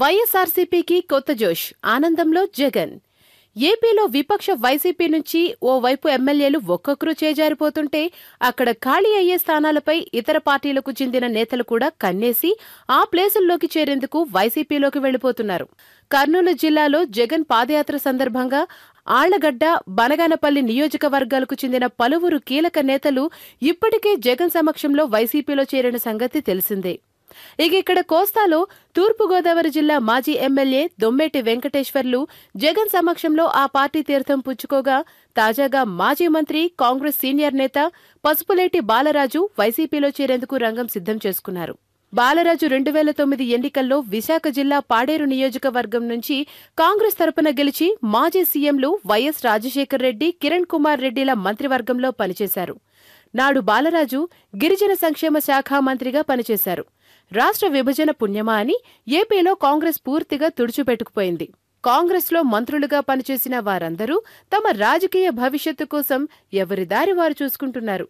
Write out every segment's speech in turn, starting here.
వైఎస్ఆర్సీపీకి కొత్త జోష్ ఆనందంలో జగన్ ఏపీలో విపక్ష వైసీపీ నుంచి ఓవైపు ఎమ్మెల్యేలు ఒక్కొక్కరు చేజారిపోతుంటే అక్కడ ఖాళీ అయ్యే స్థానాలపై ఇతర పార్టీలకు చెందిన నేతలు కూడా కన్నేసి ఆ ప్లేసుల్లోకి చేరేందుకు వైసీపీలోకి వెళ్లిపోతున్నారు కర్నూలు జిల్లాలో జగన్ పాదయాత్ర సందర్భంగా ఆళ్లగడ్డ బనగానపల్లి నియోజకవర్గాలకు చెందిన పలువురు కీలక నేతలు ఇప్పటికే జగన్ సమక్షంలో వైసీపీలో చేరిన సంగతి తెలిసిందే ఇక ఇక్కడ కోస్తాలో తూర్పుగోదావరి జిల్లా మాజీ ఎమ్మెల్యే దొమ్మేటి వెంకటేశ్వర్లు జగన్ సమక్షంలో ఆ పార్టీ తీర్థం పుచ్చుకోగా తాజాగా మాజీ మంత్రి కాంగ్రెస్ సీనియర్ నేత పసుపులేటి బాలరాజు వైసీపీలో చేరేందుకు రంగం సిద్ధం చేసుకున్నారు బాలరాజు రెండు వేల తొమ్మిది ఎన్నికల్లో విశాఖ జిల్లా పాడేరు నియోజకవర్గం నుంచి కాంగ్రెస్ తరపున గెలిచి మాజీ సీఎంలు వైఎస్ రాజశేఖర్ రెడ్డి కిరణ్ కుమార్ రెడ్డిల మంత్రివర్గంలో పనిచేశారు నాడు బాలరాజు గిరిజన సంక్షేమ శాఖ మంత్రిగా పనిచేశారు రాష్ట్ర విభజన పుణ్యమా అని ఏపీలో కాంగ్రెస్ పూర్తిగా తుడిచిపెట్టుకుపోయింది కాంగ్రెస్లో మంత్రులుగా పనిచేసిన వారందరూ తమ రాజకీయ భవిష్యత్తు కోసం ఎవరి దారి వారు చూసుకుంటున్నారు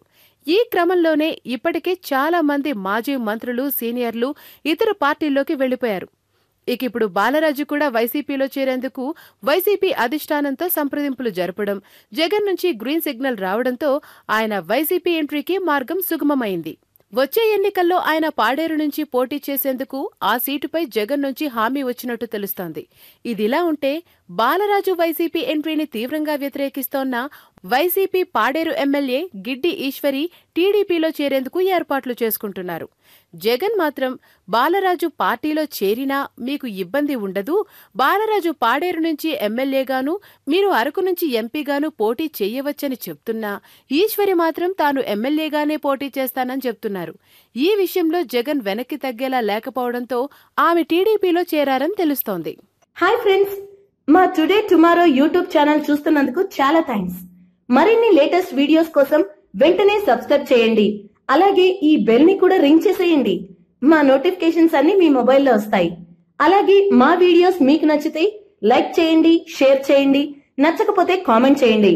ఈ క్రమంలోనే ఇప్పటికే చాలా మంది మాజీ మంత్రులు సీనియర్లు ఇతర పార్టీల్లోకి వెళ్లిపోయారు ఇక ఇప్పుడు బాలరాజు కూడా వైసీపీలో చేరేందుకు వైసీపీ అధిష్టానంతో సంప్రదింపులు జరపడం జగన్ నుంచి గ్రీన్ సిగ్నల్ రావడంతో ఆయన వైసీపీ ఎంట్రీకి మార్గం సుగమమైంది వచ్చే ఎన్నికల్లో ఆయన పాడేరు నుంచి పోటీ చేసేందుకు ఆ సీటుపై జగన్ నుంచి హామీ వచ్చినట్టు తెలుస్తోంది ఇదిలా ఉంటే బాలరాజు వైసీపీ ఎంట్రీని తీవ్రంగా వ్యతిరేకిస్తోన్న వైసీపీ పాడేరు ఎమ్మెల్యే గిడ్డి ఈశ్వరి టీడీపీలో చేరేందుకు ఏర్పాట్లు చేసుకుంటున్నారు జగన్ మాత్రం బాలరాజు పార్టీలో చేరినా మీకు ఇబ్బంది ఉండదు బాలరాజు పాడేరు నుంచి ఎమ్మెల్యేగాను మీరు అరకు నుంచి ఎంపీగాను పోటీ చేయవచ్చని చెప్తున్నా ఈశ్వరి మాత్రం తాను ఎమ్మెల్యేగానే పోటీ చేస్తానని చెప్తున్నారు ఈ విషయంలో జగన్ వెనక్కి తగ్గేలా లేకపోవడంతో ఆమె టీడీపీలో చేరారని తెలుస్తోంది హాయ్ ఫ్రెండ్స్ మా టుడే టుమారో యూట్యూబ్ ఛానల్ చూస్తున్నందుకు చాలా థ్యాంక్స్ మరిన్ని లేటెస్ట్ వీడియోస్ కోసం వెంటనే సబ్స్క్రైబ్ చేయండి అలాగే ఈ బెల్ ని కూడా రింగ్ చేసేయండి మా నోటిఫికేషన్స్ అన్ని మీ మొబైల్లో వస్తాయి అలాగే మా వీడియోస్ మీకు నచ్చితే లైక్ చేయండి షేర్ చేయండి నచ్చకపోతే కామెంట్ చేయండి